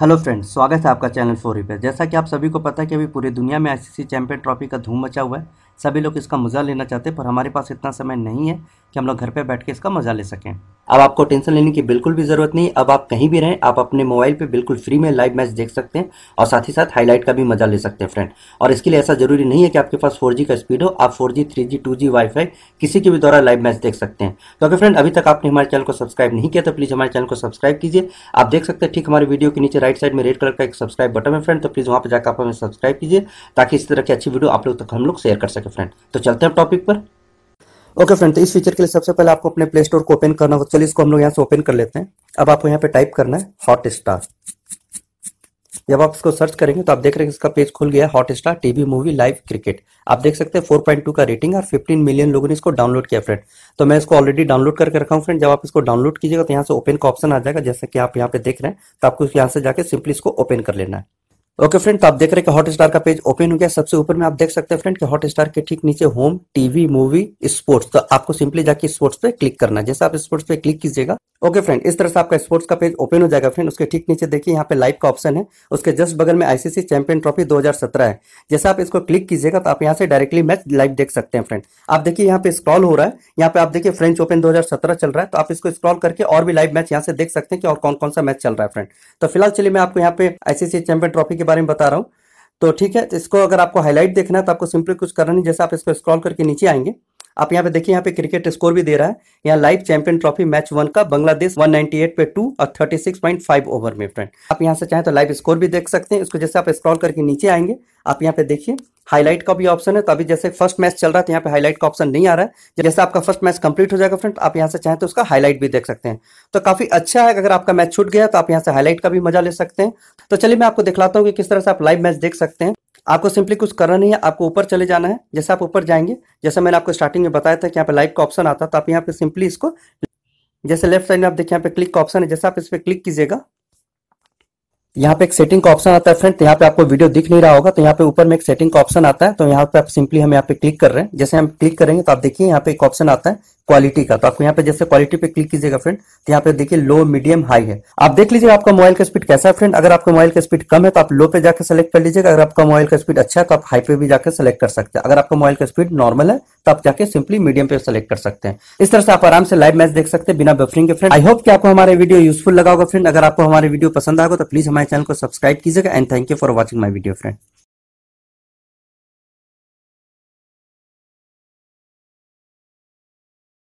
hello friends स्वागत है आपका चैनल फोरी पर जैसा कि आप सभी को पता है कि अभी पूरी दुनिया में आईसीसी चैंपियन ट्रॉफी का धूम मचा हुआ है सभी लोग इसका मज़ा लेना चाहते हैं पर हमारे पास इतना समय नहीं है कि हम लोग घर पर बैठ के इसका मज़ा ले सकें अब आपको टेंशन लेने की बिल्कुल भी जरूरत नहीं अब आप कहीं भी रहें आप अपने मोबाइल पे बिल्कुल फ्री में लाइव मैच देख सकते हैं और साथ ही साथ हाईलाइट का भी मजा ले सकते हैं फ्रेंड और इसके लिए ऐसा जरूरी नहीं है कि आपके पास फोर का स्पीड हो आप four G three G two G किसी के भी द्वारा लाइव मैच देख सकते हैं तो अगर फ्रेंड अभी तक आपने हमारे चैनल को सब्सक्राइब नहीं किया तो प्लीज़ हमारे चैनल को सब्सक्राइब कीजिए आप देख सकते हैं ठीक हमारे वीडियो के नीचे राइट साइड में रेड कलर का एक सब्सक्राइब बटन है फ्रेंड तो प्लीज़ वहाँ पर जाकर आप हमें सब्सक्राइब कीजिए ताकि इस तरह की अच्छी वीडियो आप लोग तक हम लोग शेयर कर सके फ्रेंड तो चलते हैं टॉपिक पर ओके फ्रेंड तो इस फीचर के लिए सबसे पहले आपको अपने प्ले स्टोर को ओपन करना होगा चलिए इसको हम लोग यहाँ से ओपन कर लेते हैं अब आपको यहाँ पे टाइप करना है हॉट स्टार जब आप इसको सर्च करेंगे तो आप देख रहे हैं इसका पेज खुल गया है Hotstar TV movie live cricket आप देख सकते हैं 4.2 का रेटिंग और 15 मिलियन लोगों ने इसको डाउनलोड किया फ्रेंड तो मैं इसको ऑलरेडी डाउनलोड करके रखा हूं फ्रेंड जब आप इसको डाउनलोड कीजिएगा तो यहाँ से ओपन का ऑप्शन आ जाएगा जैसे कि आप यहाँ पे देख रहे हैं तो आपको यहाँ से जाकर सिंपली इसको ओपन कर लेना है ओके फ्रेंड तो आप देख रहे हैं हॉट स्टार का पेज ओपन हो गया सबसे ऊपर में आप देख सकते हैं फ्रेंड कि हॉट स्टार के ठीक नीचे होम टीवी मूवी स्पोर्ट्स तो आपको सिंपली जाके स्पोर्ट्स पे क्लिक करना है जैसे आप स्पोर्ट्स पे क्लिक कीजिएगा ओके फ्रेंड इस तरह से आपका स्पोर्ट्स का पेज ओपन हो जाएगा फ्रेंड उसके ठीक नीचे देखिए यहाँ पे लाइव का ऑप्शन है उसके जस्ट बगल में आईसीसी चैंपियन ट्रॉफी 2017 है जैसे आप इसको क्लिक कीजिएगा तो आप यहाँ से डायरेक्टली मैच लाइव देख सकते हैं फ्रेंड आप देखिए यहाँ पे स्क्रॉल हो रहा है यहाँ पे आप देखिए फ्रेंच ओपन दो चल रहा है तो आप इसको स्क्रॉल करके और भी लाइव मैच यहाँ से देख सकते हैं कि और कौन कौन सा मैच चल रहा है फ्रेंड तो फिलहाल चलिए मैं आपको यहाँ पे आईसीसी चैंपियन ट्रॉफी के बारे में बता रहा हूँ तो ठीक है तो इसको अगर आपको हाईलाइट देखना है तो आपको सिंपली कुछ करना नहीं जैसे आप इसको स्क्रॉल करके नीचे आएंगे आप यहाँ पे देखिए यहाँ पे क्रिकेट स्कोर भी दे रहा है यहाँ live champion trophy match one का बांग्लादेश 198 पे टू और 36.5 ओवर में फ्रेंड आप यहाँ से चाहें तो लाइव स्कोर भी देख सकते हैं इसको जैसे आप स्क्रॉल करके नीचे आएंगे आप यहाँ पे देखिए हाईलाइट का भी ऑप्शन है तो अभी जैसे फर्स्ट मैच चल रहा था तो यहाँ पे हाईलाइट का ऑप्शन नहीं आ रहा है जैसे आपका फर्स्ट मैच कंप्लीट हो जाएगा फ्रेंड आप यहाँ से चाहें तो उसका हाईलाइट भी देख सकते हैं तो काफी अच्छा है अगर आपका मैच छूट गया तो आप यहाँ से हाईलाइट का भी मजा ले सकते हैं तो चलिए मैं आपको दिखलाता हूँ कि किस तरह से आप लाइव मैच देख सकते हैं आपको सिंपली कुछ करना नहीं है आपको ऊपर चले जाना है जैसे आप ऊपर जाएंगे जैसे मैंने आपको स्टार्टिंग में बताया था कि यहाँ पे लाइक का ऑप्शन आता तो आप यहाँ पे सिंपली इसको जैसे लेफ्ट साइड में आप देखिए यहाँ पे क्लिक का ऑप्शन है जैसे आप इस पर क्लिक कीजिएगा यहाँ पे एक सेटिंग का ऑप्शन आता है फ्रेंड तो यहाँ पे आपको वीडियो दिख नहीं रहा होगा तो यहाँ पे ऊपर में एक सेटिंग का ऑप्शन आता है तो यहाँ पे आप सिंपली हम यहाँ पे क्लिक कर रहे हैं जैसे हम क्लिक करेंगे तो आप देखिए यहाँ पे एक ऑप्शन आता है क्वालिटी का तो आपको यहाँ पे जैसे क्वालिटी पे क्लिक कीजिएगा फ्रेंड तो यहाँ पे देखिए लो मीडियम हाई है आप देख लीजिए आपका मोबाइल का स्पीड कैसा है फ्रेंड अगर आपका मोबाइल का स्पीड कम है तो आप लो पे जाकर सेलेक्ट कर लीजिएगा अगर आपका मोबाइल का स्पीड अच्छा है तो आप हाई पे भी जाकर सेलेक्ट कर सकते हैं अगर आपका मोबाइल का स्पीड नॉर्मल है तो आप जाके सिंपली मीडियम पे सेलेक्ट कर सकते हैं इस तरह से आप आराम से लाइव मैच देख सकते हैं बिना बफरिंग के फ्रेंड आई होप कि आपको हमारे वीडियो यूजफुल लगा होगा फ्रेंड अगर आपको हमारे वीडियो पसंद आएगा तो प्लीज हमारे चैनल को सब्सक्राइब कीजिएगा and thank you for watching my video friend